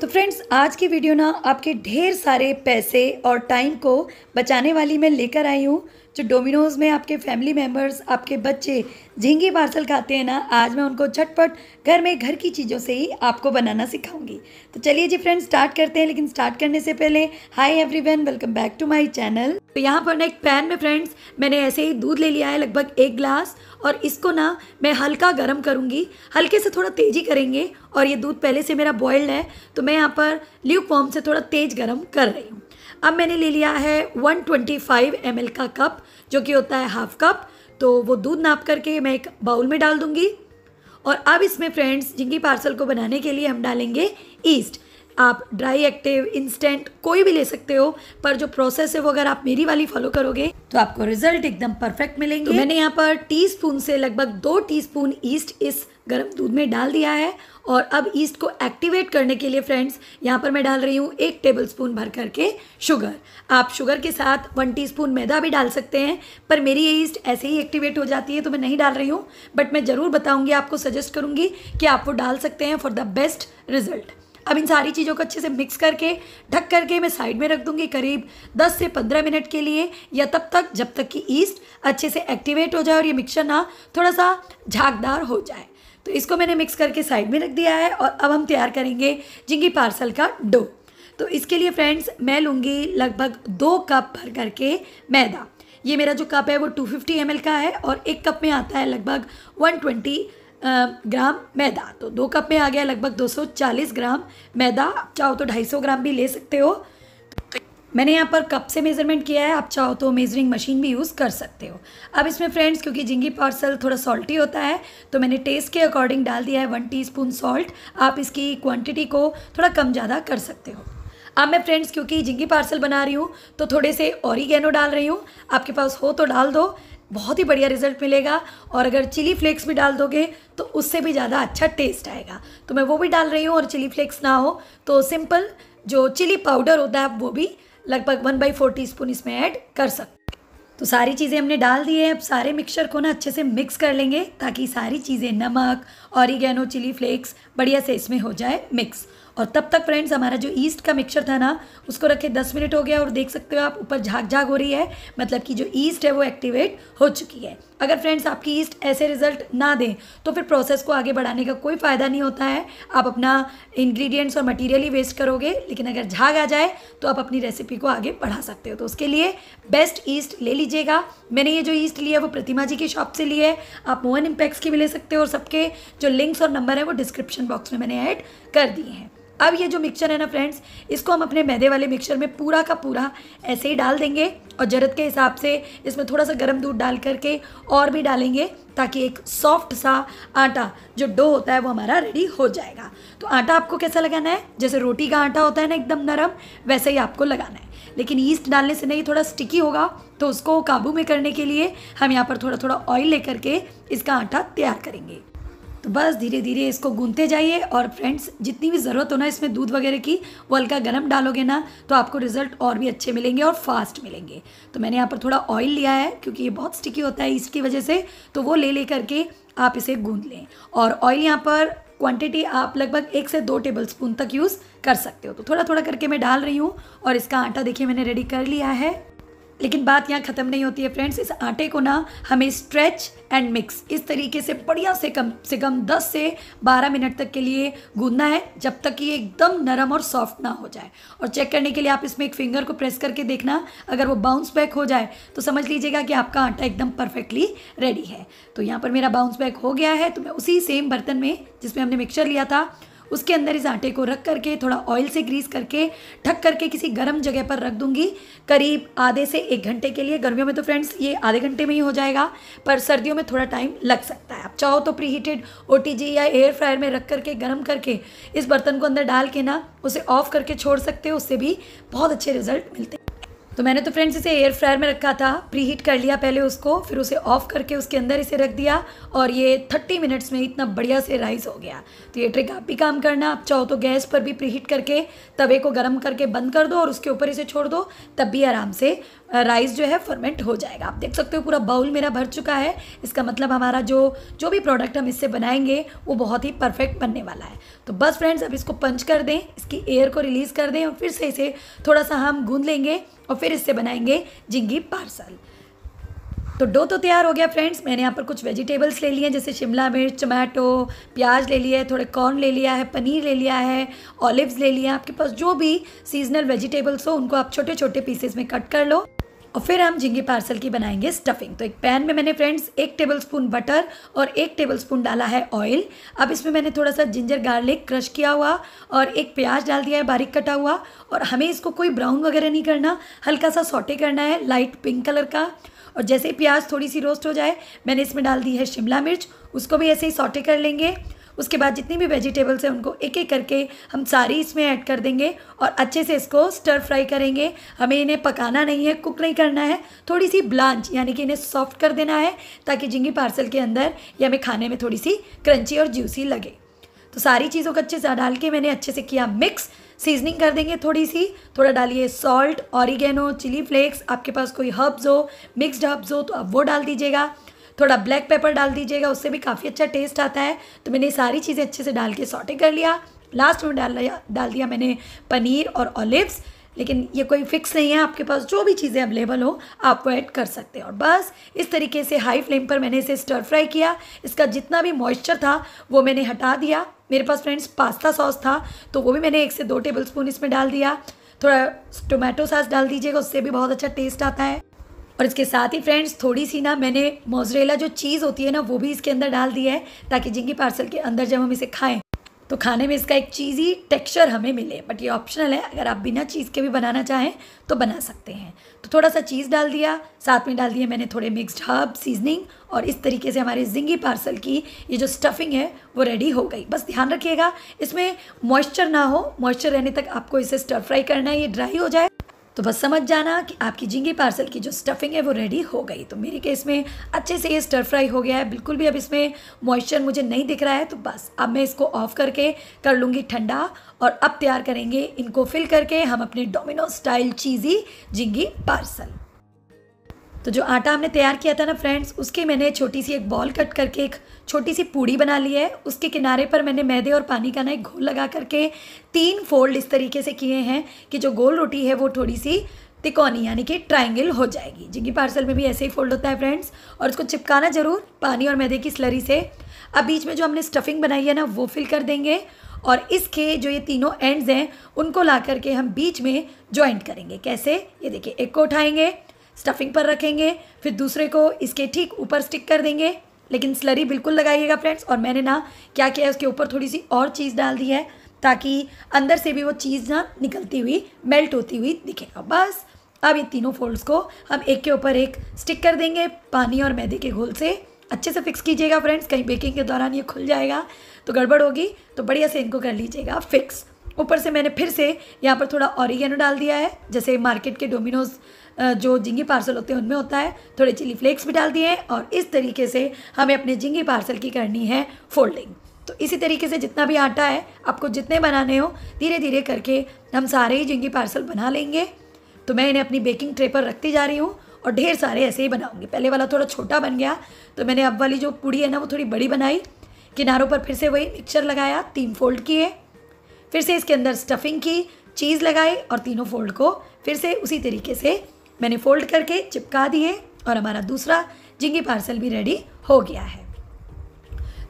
तो फ्रेंड्स आज की वीडियो ना आपके ढेर सारे पैसे और टाइम को बचाने वाली मैं लेकर आई हूँ जो डोमिनोज़ में आपके फैमिली मेम्बर्स आपके बच्चे झींगी पार्सल खाते हैं ना आज मैं उनको झटपट घर में घर की चीज़ों से ही आपको बनाना सिखाऊंगी तो चलिए जी फ्रेंड्स स्टार्ट करते हैं लेकिन स्टार्ट करने से पहले hi everyone welcome back to my channel तो यहाँ पर ना एक पैन में फ्रेंड्स मैंने ऐसे ही दूध ले लिया है लगभग एक ग्लास और इसको ना मैं हल्का गर्म करूँगी हल्के से थोड़ा तेज़ी करेंगे और ये दूध पहले से मेरा बॉयल्ड है तो मैं यहाँ पर ल्यूक फॉर्म से थोड़ा तेज़ गर्म कर रही हूँ अब मैंने ले लिया है 125 ट्वेंटी का कप जो कि होता है हाफ कप तो वो दूध नाप करके मैं एक बाउल में डाल दूँगी और अब इसमें फ्रेंड्स जिनकी पार्सल को बनाने के लिए हम डालेंगे ईस्ट आप ड्राई एक्टिव इंस्टेंट कोई भी ले सकते हो पर जो प्रोसेस है वो अगर आप मेरी वाली फॉलो करोगे तो आपको रिजल्ट एकदम परफेक्ट मिलेंगे तो, तो मैंने यहाँ पर टीस्पून से लगभग दो टीस्पून ईस्ट इस गर्म दूध में डाल दिया है और अब ईस्ट को एक्टिवेट करने के लिए फ्रेंड्स यहाँ पर मैं डाल रही हूँ एक टेबल स्पून भर करके शुगर आप शुगर के साथ वन टीस्पून मैदा भी डाल सकते हैं पर मेरी ये ईस्ट ऐसे ही एक्टिवेट हो जाती है तो मैं नहीं डाल रही हूँ बट मैं ज़रूर बताऊँगी आपको सजेस्ट करूँगी कि आप वो डाल सकते हैं फॉर द बेस्ट रिजल्ट अब इन सारी चीज़ों को अच्छे से मिक्स करके ढक करके मैं साइड में रख दूंगी करीब 10 से 15 मिनट के लिए या तब तक जब तक कि ईस्ट अच्छे से एक्टिवेट हो जाए और ये मिक्सर ना थोड़ा सा झागदार हो जाए तो इसको मैंने मिक्स करके साइड में रख दिया है और अब हम तैयार करेंगे जिंगी पार्सल का डो तो इसके लिए फ्रेंड्स मैं लूँगी लगभग दो कप भर करके मैदा ये मेरा जो कप है वो 250 फिफ्टी का है और एक कप में आता है लगभग 120 ग्राम मैदा तो दो कप में आ गया लगभग 240 ग्राम मैदा चाहो तो 250 ग्राम भी ले सकते हो तो मैंने यहाँ पर कप से मेज़रमेंट किया है आप चाहो तो मेज़रिंग मशीन भी यूज़ कर सकते हो अब इसमें फ्रेंड्स क्योंकि जिंगी पार्सल थोड़ा सॉल्टी होता है तो मैंने टेस्ट के अकॉर्डिंग डाल दिया है वन टीस्पून सॉल्ट आप इसकी क्वांटिटी को थोड़ा कम ज़्यादा कर सकते हो अब मैं फ्रेंड्स क्योंकि जिंगी पार्सल बना रही हूँ तो थोड़े से औरिगेनो डाल रही हूँ आपके पास हो तो डाल दो बहुत ही बढ़िया रिजल्ट मिलेगा और अगर चिली फ्लेक्स भी डाल दोगे तो उससे भी ज़्यादा अच्छा टेस्ट आएगा तो मैं वो भी डाल रही हूँ और चिली फ्लेक्स ना हो तो सिंपल जो चिली पाउडर होता है वो भी लगभग one by four teaspoon इसमें ऐड कर सकते तो सारी चीज़ें हमने डाल दी है अब सारे मिक्सचर को ना अच्छे से मिक्स कर लेंगे ताकि सारी चीज़ें नमक ऑरिगेनो चिली फ्लेक्स बढ़िया से इसमें हो जाए मिक्स और तब तक फ्रेंड्स हमारा जो ईस्ट का मिक्सचर था ना उसको रखे दस मिनट हो गया और देख सकते हो आप ऊपर झाग झाग हो रही है मतलब कि जो ईस्ट है वो एक्टिवेट हो चुकी है अगर फ्रेंड्स आपकी ईस्ट ऐसे रिजल्ट ना दें तो फिर प्रोसेस को आगे बढ़ाने का कोई फ़ायदा नहीं होता है आप अपना इंग्रेडिएंट्स और मटेरियल ही वेस्ट करोगे लेकिन अगर झाग आ जाए तो आप अपनी रेसिपी को आगे बढ़ा सकते हो तो उसके लिए बेस्ट ईस्ट ले लीजिएगा मैंने ये जो ईस्ट लिया वो प्रतिमा जी की शॉप से ली है आप मोहन इम्पैक्स की भी ले सकते हो और सबके जो लिंक्स और नंबर हैं वो डिस्क्रिप्शन बॉक्स में मैंने ऐड कर दिए हैं अब ये जो मिक्सचर है ना फ्रेंड्स इसको हम अपने मैदे वाले मिक्सचर में पूरा का पूरा ऐसे ही डाल देंगे और ज़रूरत के हिसाब से इसमें थोड़ा सा गर्म दूध डाल करके और भी डालेंगे ताकि एक सॉफ्ट सा आटा जो डो होता है वो हमारा रेडी हो जाएगा तो आटा आपको कैसा लगाना है जैसे रोटी का आटा होता है ना एकदम नरम वैसे ही आपको लगाना है लेकिन ईस्ट डालने से नहीं थोड़ा स्टिकी होगा तो उसको काबू में करने के लिए हम यहाँ पर थोड़ा थोड़ा ऑयल लेकर के इसका आटा तैयार करेंगे तो बस धीरे धीरे इसको गूंथते जाइए और फ्रेंड्स जितनी भी ज़रूरत हो ना इसमें दूध वगैरह की वो हल्का गर्म डालोगे ना तो आपको रिजल्ट और भी अच्छे मिलेंगे और फास्ट मिलेंगे तो मैंने यहाँ पर थोड़ा ऑयल लिया है क्योंकि ये बहुत स्टिकी होता है इसकी वजह से तो वो ले ले करके आप इसे गूँध लें और ऑयल यहाँ पर क्वांटिटी आप लगभग एक से दो टेबल स्पून तक यूज़ कर सकते हो तो थोड़ा थोड़ा करके मैं डाल रही हूँ और इसका आटा देखिए मैंने रेडी कर लिया है लेकिन बात यहाँ ख़त्म नहीं होती है फ्रेंड्स इस आटे को ना हमें स्ट्रेच एंड मिक्स इस तरीके से बढ़िया से कम से कम 10 से 12 मिनट तक के लिए गूंदना है जब तक कि एकदम नरम और सॉफ्ट ना हो जाए और चेक करने के लिए आप इसमें एक फिंगर को प्रेस करके देखना अगर वो बाउंस बैक हो जाए तो समझ लीजिएगा कि आपका आटा एकदम परफेक्टली रेडी है तो यहाँ पर मेरा बाउंस बैक हो गया है तो मैं उसी सेम बर्तन में जिसमें हमने मिक्सर लिया था उसके अंदर इस आटे को रख करके थोड़ा ऑयल से ग्रीस करके ढक करके किसी गर्म जगह पर रख दूंगी करीब आधे से एक घंटे के लिए गर्मियों में तो फ्रेंड्स ये आधे घंटे में ही हो जाएगा पर सर्दियों में थोड़ा टाइम लग सकता है आप चाहो तो प्री हीटेड ओ या एयर फ्रायर में रख करके गर्म करके इस बर्तन को अंदर डाल के ना उसे ऑफ करके छोड़ सकते हो उससे भी बहुत अच्छे रिजल्ट मिलते हैं तो मैंने तो फ्रेंड्स इसे एयर फ्रायर में रखा था प्री हीट कर लिया पहले उसको फिर उसे ऑफ करके उसके अंदर इसे रख दिया और ये थर्टी मिनट्स में इतना बढ़िया से राइस हो गया तो ये ट्रिक आप भी काम करना आप चाहो तो गैस पर भी प्री हीट करके तवे को गर्म करके बंद कर दो और उसके ऊपर इसे छोड़ दो तब भी आराम से राइस जो है फर्मेंट हो जाएगा आप देख सकते हो पूरा बाउल मेरा भर चुका है इसका मतलब हमारा जो जो भी प्रोडक्ट हम इससे बनाएंगे वो बहुत ही परफेक्ट बनने वाला है तो बस फ्रेंड्स अब इसको पंच कर दें इसकी एयर को रिलीज़ कर दें और फिर से इसे थोड़ा सा हम गूँध लेंगे और फिर इससे बनाएंगे जिंगी पार्सल तो डो तो तैयार हो गया फ्रेंड्स मैंने यहाँ पर कुछ वेजिटेबल्स ले लिए हैं जैसे शिमला मिर्च टमाटो प्याज ले लिया है थोड़े कॉर्न ले लिया है पनीर ले लिया है ऑलिव्स ले लिया है आपके पास जो भी सीजनल वेजिटेबल्स हो उनको आप छोटे छोटे पीसेस में कट कर लो और फिर हम झिंगी पार्सल की बनाएंगे स्टफिंग तो एक पैन में मैंने फ्रेंड्स एक टेबल स्पून बटर और एक टेबल स्पून डाला है ऑयल अब इसमें मैंने थोड़ा सा जिंजर गार्लिक क्रश किया हुआ और एक प्याज डाल दिया है बारीक कटा हुआ और हमें इसको कोई ब्राउन वगैरह नहीं करना हल्का सा सोटे करना है लाइट पिंक कलर का और जैसे ही प्याज थोड़ी सी रोस्ट हो जाए मैंने इसमें डाल दी है शिमला मिर्च उसको भी ऐसे ही सोटे कर लेंगे उसके बाद जितनी भी वेजिटेबल्स हैं उनको एक एक करके हम सारी इसमें ऐड कर देंगे और अच्छे से इसको स्टर फ्राई करेंगे हमें इन्हें पकाना नहीं है कुक नहीं करना है थोड़ी सी ब्लांच यानी कि इन्हें सॉफ्ट कर देना है ताकि जिंगी पार्सल के अंदर ये हमें खाने में थोड़ी सी क्रंची और जूसी लगे तो सारी चीज़ों को अच्छे से डाल के मैंने अच्छे से किया मिक्स सीजनिंग कर देंगे थोड़ी सी थोड़ा डालिए सॉल्ट ऑरिगेनो चिली फ्लेक्स आपके पास कोई हर्ब्स हो मिक्सड हर्ब्स हो तो आप वो डाल दीजिएगा थोड़ा ब्लैक पेपर डाल दीजिएगा उससे भी काफ़ी अच्छा टेस्ट आता है तो मैंने सारी चीज़ें अच्छे से डाल के सॉटे कर लिया लास्ट में डाल लिया डाल दिया मैंने पनीर और ऑलिव्स लेकिन ये कोई फिक्स नहीं है आपके पास जो भी चीज़ें अवेलेबल हो आप वो ऐड कर सकते हैं और बस इस तरीके से हाई फ्लेम पर मैंने इसे स्टर फ्राई किया इसका जितना भी मॉइस्चर था वो मैंने हटा दिया मेरे पास फ्रेंड्स पास्ता सॉस था तो वो भी मैंने एक से दो टेबल स्पून इसमें डाल दिया थोड़ा टोमेटो सॉस डाल दीजिएगा उससे भी बहुत अच्छा टेस्ट आता है और इसके साथ ही फ्रेंड्स थोड़ी सी ना मैंने मोजरेला जो चीज़ होती है ना वो भी इसके अंदर डाल दी है ताकि जिंगी पार्सल के अंदर जब हम इसे खाएँ तो खाने में इसका एक चीज़ी टेक्सचर हमें मिले बट ये ऑप्शनल है अगर आप बिना चीज़ के भी बनाना चाहें तो बना सकते हैं तो थोड़ा सा चीज़ डाल दिया साथ में डाल दिया मैंने थोड़े मिक्सड हर्ब सीजनिंग और इस तरीके से हमारे जिंगी पार्सल की ये जो स्टफिंग है वो रेडी हो गई बस ध्यान रखिएगा इसमें मॉइस्चर ना हो मॉइस्चर रहने तक आपको इसे स्टर फ्राई करना है ये ड्राई हो जाए तो बस समझ जाना कि आपकी झिंगी पार्सल की जो स्टफिंग है वो रेडी हो गई तो मेरे केस में अच्छे से ये स्टर फ्राई हो गया है बिल्कुल भी अब इसमें मॉइस्चर मुझे नहीं दिख रहा है तो बस अब मैं इसको ऑफ करके कर लूँगी ठंडा और अब तैयार करेंगे इनको फिल करके हम अपने Domino style cheesy zingy parcel तो जो आटा हमने तैयार किया था ना फ्रेंड्स उसकी मैंने छोटी सी एक बॉल कट करके एक छोटी सी पूड़ी बना ली है उसके किनारे पर मैंने मैदे और पानी का ना एक घोल लगा करके तीन फोल्ड इस तरीके से किए हैं कि जो गोल रोटी है वो थोड़ी सी तिकोनी यानी कि ट्राइंगल हो जाएगी जिंगी पार्सल में भी ऐसे ही फोल्ड होता है फ्रेंड्स और उसको चिपकाना ज़रूर पानी और मैदे की स्लरी से अब बीच में जो हमने स्टफिंग बनाई है ना वो फिल कर देंगे और इसके जो ये तीनों एंड्स हैं उनको ला करके हम बीच में जॉइंट करेंगे कैसे ये देखिए एक को उठाएंगे स्टफिंग पर रखेंगे फिर दूसरे को इसके ठीक ऊपर स्टिक कर देंगे लेकिन स्लरी बिल्कुल लगाइएगा फ्रेंड्स और मैंने ना क्या किया है उसके ऊपर थोड़ी सी और चीज़ डाल दी है ताकि अंदर से भी वो चीज़ ना निकलती हुई मेल्ट होती हुई दिखेगा बस अब ये तीनों फोल्ड्स को हम एक के ऊपर एक स्टिक कर देंगे पानी और मैदे के घोल से अच्छे से फिक्स कीजिएगा फ्रेंड्स कहीं बेकिंग के दौरान ये खुल जाएगा तो गड़बड़ होगी तो बढ़िया से इनको कर लीजिएगा फिक्स ऊपर से मैंने फिर से यहाँ पर थोड़ा ऑरिगेनो डाल दिया है जैसे मार्केट के डोमिनोज जो जिंगी पार्सल होते हैं उनमें होता है थोड़े चिली फ्लेक्स भी डाल दिए हैं और इस तरीके से हमें अपने जिंगी पार्सल की करनी है फोल्डिंग तो इसी तरीके से जितना भी आटा है आपको जितने बनाने हो धीरे धीरे करके हम सारे ही जिंगी पार्सल बना लेंगे तो मैं इन्हें अपनी बेकिंग ट्रे पर रखती जा रही हूँ और ढेर सारे ऐसे ही बनाऊँगी पहले वाला थोड़ा छोटा बन गया तो मैंने अब वाली जो पूड़ी है ना वो थोड़ी बड़ी बनाई किनारों पर फिर से वही मिक्सचर लगाया तीन फोल्ड किए फिर से इसके अंदर स्टफिंग की चीज़ लगाई और तीनों फोल्ड को फिर से उसी तरीके से मैंने फोल्ड करके चिपका दिए और हमारा दूसरा जिंगी पार्सल भी रेडी हो गया है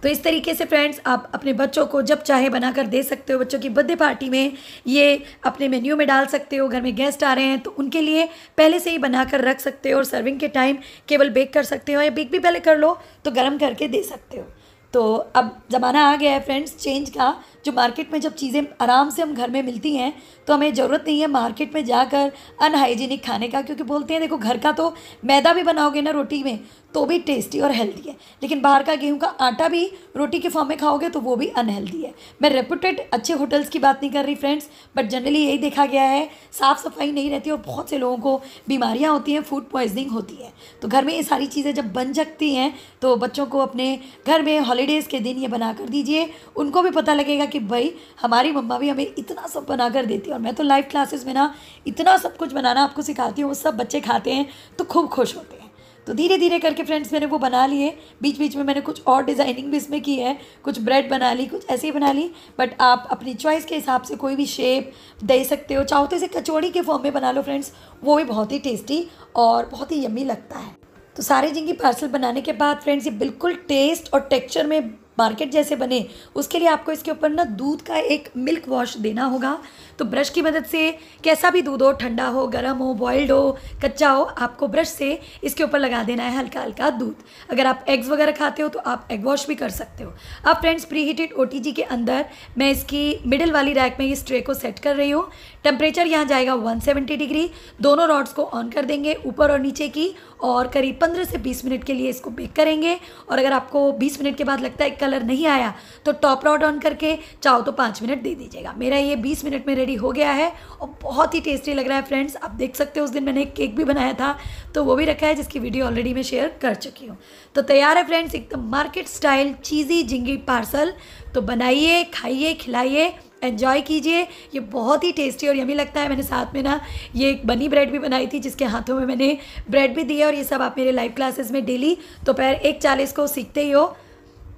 तो इस तरीके से फ्रेंड्स आप अपने बच्चों को जब चाहे बनाकर दे सकते हो बच्चों की बर्थडे पार्टी में ये अपने मेन्यू में डाल सकते हो घर में गेस्ट आ रहे हैं तो उनके लिए पहले से ही बनाकर रख सकते हो और सर्विंग के टाइम केवल बेक कर सकते हो या बेक भी पहले कर लो तो गर्म करके दे सकते हो तो अब ज़माना आ गया है फ्रेंड्स चेंज का जो मार्केट में जब चीज़ें आराम से हम घर में मिलती हैं तो हमें ज़रूरत नहीं है मार्केट में जाकर अनहाइजीनिक खाने का क्योंकि बोलते हैं देखो घर का तो मैदा भी बनाओगे ना रोटी में तो भी टेस्टी और हेल्दी है लेकिन बाहर का गेहूं का आटा भी रोटी के फॉर्म में खाओगे तो वो भी अनहेल्दी है मैं रेपुटेड अच्छे होटल्स की बात नहीं कर रही फ्रेंड्स बट जनरली यही देखा गया है साफ़ सफाई नहीं रहती और बहुत से लोगों को बीमारियाँ होती हैं फूड पॉइजनिंग होती है तो घर में ये सारी चीज़ें जब बन सकती हैं तो बच्चों को अपने घर में हॉलीडेज़ के दिन ये बना कर दीजिए उनको भी पता लगेगा कि भाई हमारी मम्मा भी हमें इतना सब बना कर देती है और मैं तो लाइव क्लासेस में ना इतना सब कुछ बनाना आपको सिखाती हूँ वो सब बच्चे खाते हैं तो खूब खुश होते हैं तो धीरे धीरे करके फ्रेंड्स मैंने वो बना लिए बीच बीच में मैंने कुछ और डिज़ाइनिंग भी इसमें की है कुछ ब्रेड बना ली कुछ ऐसे ही बना ली बट आप अपनी चॉइस के हिसाब से कोई भी शेप दे सकते हो चाहो तो इसे कचौड़ी के फॉर्म में बना लो फ्रेंड्स वो भी बहुत ही टेस्टी और बहुत ही यमी लगता है तो सारे जिंगी पार्सल बनाने के बाद फ्रेंड्स ये बिल्कुल टेस्ट और टेक्चर में मार्केट जैसे बने उसके लिए आपको इसके ऊपर ना दूध का एक मिल्क वॉश देना होगा तो ब्रश की मदद से कैसा भी दूध हो ठंडा हो गर्म हो बॉइल्ड हो कच्चा हो आपको ब्रश से इसके ऊपर लगा देना है हल्का हल्का दूध अगर आप एग्स वगैरह खाते हो तो आप एग वॉश भी कर सकते हो अब फ्रेंड्स प्री हीटेड ओ के अंदर मैं इसकी मिडिल वाली रैक में इस ट्रे को सेट कर रही हूँ टेम्परेचर यहाँ जाएगा वन डिग्री दोनों रॉड्स को ऑन कर देंगे ऊपर और नीचे की और करीब पंद्रह से बीस मिनट के लिए इसको बेक करेंगे और अगर आपको बीस मिनट के बाद लगता है कलर नहीं आया तो टॉप रॉड ऑन करके चाहो तो पाँच मिनट दे दीजिएगा मेरा ये बीस मिनट में रेडी हो गया है और बहुत ही टेस्टी लग रहा है फ्रेंड्स आप देख सकते हो उस दिन मैंने एक केक भी बनाया था तो वो भी रखा है जिसकी वीडियो ऑलरेडी मैं शेयर कर चुकी हूँ तो तैयार है फ्रेंड्स एकदम market style cheesy zingy parcel तो बनाइए खाइए खिलाइए एन्जॉय कीजिए ये बहुत ही टेस्टी और यमी लगता है मैंने साथ में ना ये एक बनी ब्रेड भी बनाई थी जिसके हाथों में मैंने ब्रेड भी दिए और ये सब आप मेरे लाइव क्लासेस में डेली दोपहर तो एक चालीस को सीखते ही हो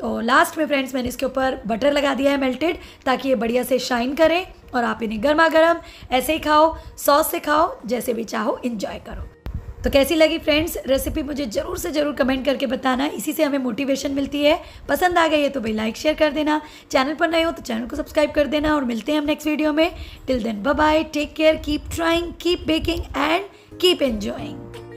तो लास्ट में फ्रेंड्स मैंने इसके ऊपर बटर लगा दिया है मेल्टेड ताकि ये बढ़िया से शाइन करें और आप इन्हें गर्मा गर्म ऐसे ही खाओ सॉस से खाओ जैसे भी चाहो इन्जॉय करो तो कैसी लगी फ्रेंड्स रेसिपी मुझे ज़रूर से ज़रूर कमेंट करके बताना इसी से हमें मोटिवेशन मिलती है पसंद आ गई है तो भाई लाइक शेयर कर देना चैनल पर नए हो तो चैनल को सब्सक्राइब कर देना और मिलते हैं हम नेक्स्ट वीडियो में till then bye take care keep trying keep baking and keep enjoying